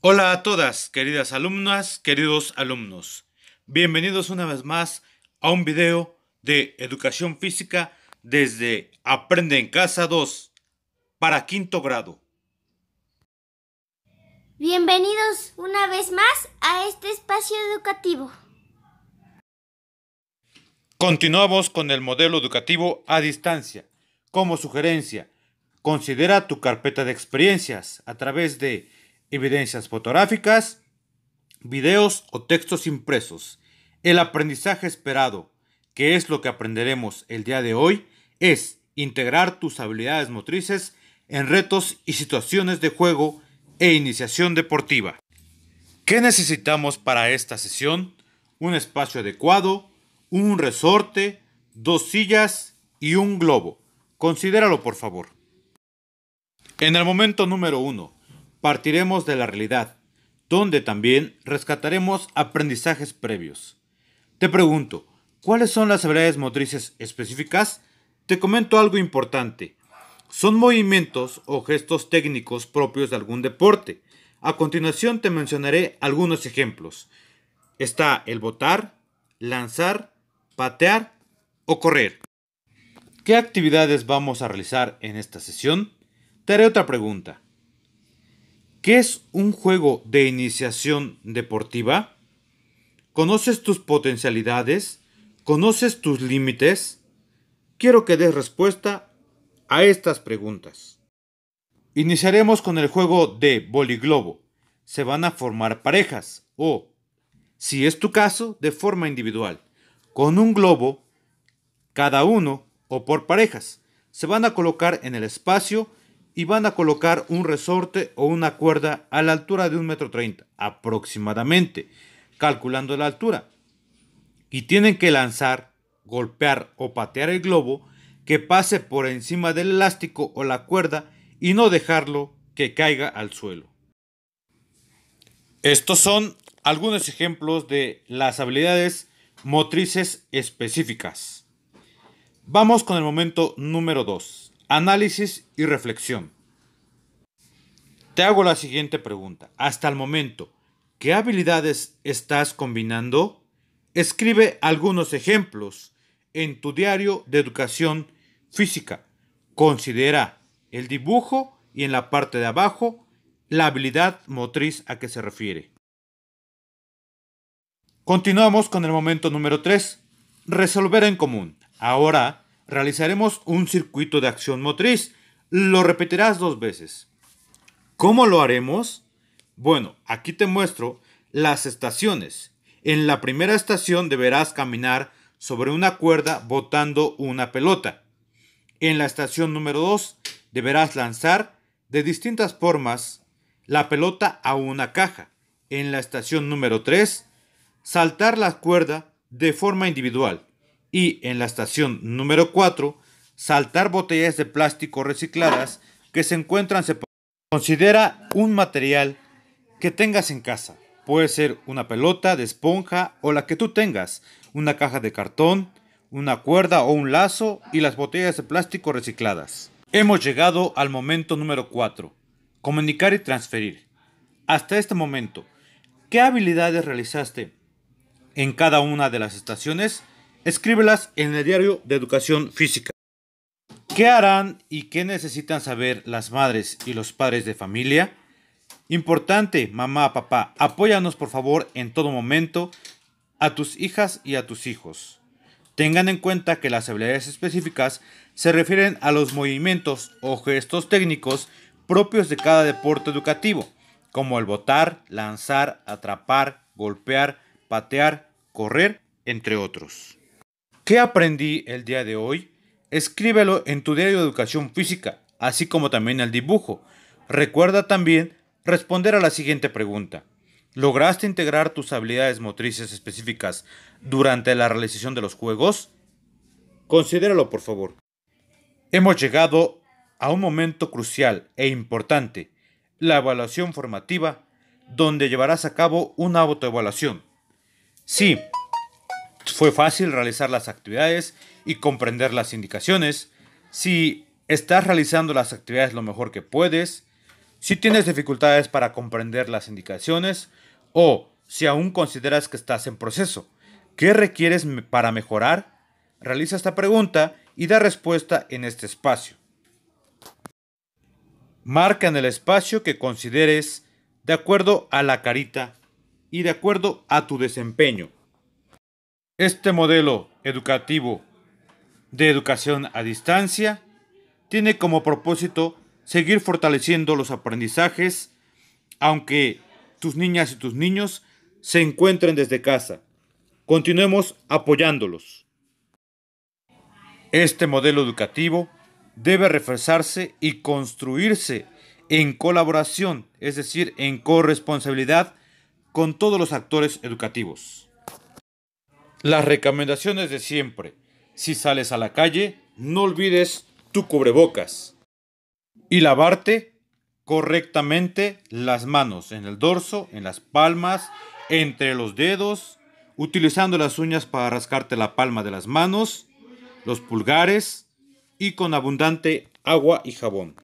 Hola a todas, queridas alumnas, queridos alumnos. Bienvenidos una vez más a un video de educación física desde Aprende en Casa 2 para quinto grado. Bienvenidos una vez más a este espacio educativo. Continuamos con el modelo educativo a distancia. Como sugerencia, considera tu carpeta de experiencias a través de evidencias fotográficas, videos o textos impresos. El aprendizaje esperado, que es lo que aprenderemos el día de hoy, es integrar tus habilidades motrices en retos y situaciones de juego e iniciación deportiva. ¿Qué necesitamos para esta sesión? Un espacio adecuado, un resorte, dos sillas y un globo. Considéralo por favor. En el momento número 1, partiremos de la realidad, donde también rescataremos aprendizajes previos. Te pregunto, ¿cuáles son las habilidades motrices específicas? Te comento algo importante. Son movimientos o gestos técnicos propios de algún deporte. A continuación te mencionaré algunos ejemplos. Está el botar, lanzar, patear o correr. ¿Qué actividades vamos a realizar en esta sesión? Te haré otra pregunta. ¿Qué es un juego de iniciación deportiva? ¿Conoces tus potencialidades? ¿Conoces tus límites? Quiero que des respuesta a estas preguntas. Iniciaremos con el juego de boliglobo. Se van a formar parejas o, si es tu caso, de forma individual. Con un globo, cada uno o por parejas. Se van a colocar en el espacio y van a colocar un resorte o una cuerda a la altura de un metro treinta aproximadamente, calculando la altura. Y tienen que lanzar, golpear o patear el globo que pase por encima del elástico o la cuerda y no dejarlo que caiga al suelo. Estos son algunos ejemplos de las habilidades motrices específicas. Vamos con el momento número 2. Análisis y reflexión. Te hago la siguiente pregunta. Hasta el momento, ¿qué habilidades estás combinando? Escribe algunos ejemplos en tu diario de educación física. Considera el dibujo y en la parte de abajo la habilidad motriz a que se refiere. Continuamos con el momento número 3, resolver en común. Ahora realizaremos un circuito de acción motriz. Lo repetirás dos veces. ¿Cómo lo haremos? Bueno, aquí te muestro las estaciones. En la primera estación deberás caminar sobre una cuerda botando una pelota. En la estación número 2 deberás lanzar de distintas formas la pelota a una caja. En la estación número 3, saltar la cuerda de forma individual y en la estación número 4 saltar botellas de plástico recicladas que se encuentran separadas. Considera un material que tengas en casa. Puede ser una pelota de esponja o la que tú tengas, una caja de cartón, una cuerda o un lazo y las botellas de plástico recicladas. Hemos llegado al momento número 4, comunicar y transferir. Hasta este momento, ¿qué habilidades realizaste en cada una de las estaciones? escríbelas en el diario de educación física. ¿Qué harán y qué necesitan saber las madres y los padres de familia? Importante, mamá, papá, apóyanos por favor en todo momento a tus hijas y a tus hijos. Tengan en cuenta que las habilidades específicas se refieren a los movimientos o gestos técnicos propios de cada deporte educativo, como el botar, lanzar, atrapar, golpear, patear, correr, entre otros. ¿Qué aprendí el día de hoy? Escríbelo en tu diario de educación física, así como también el dibujo. Recuerda también responder a la siguiente pregunta. ¿Lograste integrar tus habilidades motrices específicas durante la realización de los juegos? Considéralo, por favor. Hemos llegado a un momento crucial e importante, la evaluación formativa, donde llevarás a cabo una autoevaluación. Sí, fue fácil realizar las actividades y comprender las indicaciones. Si estás realizando las actividades lo mejor que puedes, si tienes dificultades para comprender las indicaciones o si aún consideras que estás en proceso, ¿qué requieres para mejorar? Realiza esta pregunta y da respuesta en este espacio. Marca en el espacio que consideres de acuerdo a la carita y de acuerdo a tu desempeño. Este modelo educativo de educación a distancia tiene como propósito seguir fortaleciendo los aprendizajes aunque tus niñas y tus niños se encuentren desde casa. Continuemos apoyándolos. Este modelo educativo debe reforzarse y construirse en colaboración, es decir, en corresponsabilidad con todos los actores educativos. Las recomendaciones de siempre. Si sales a la calle, no olvides tu cubrebocas. Y lavarte correctamente las manos, en el dorso, en las palmas, entre los dedos, utilizando las uñas para rascarte la palma de las manos, los pulgares y con abundante agua y jabón.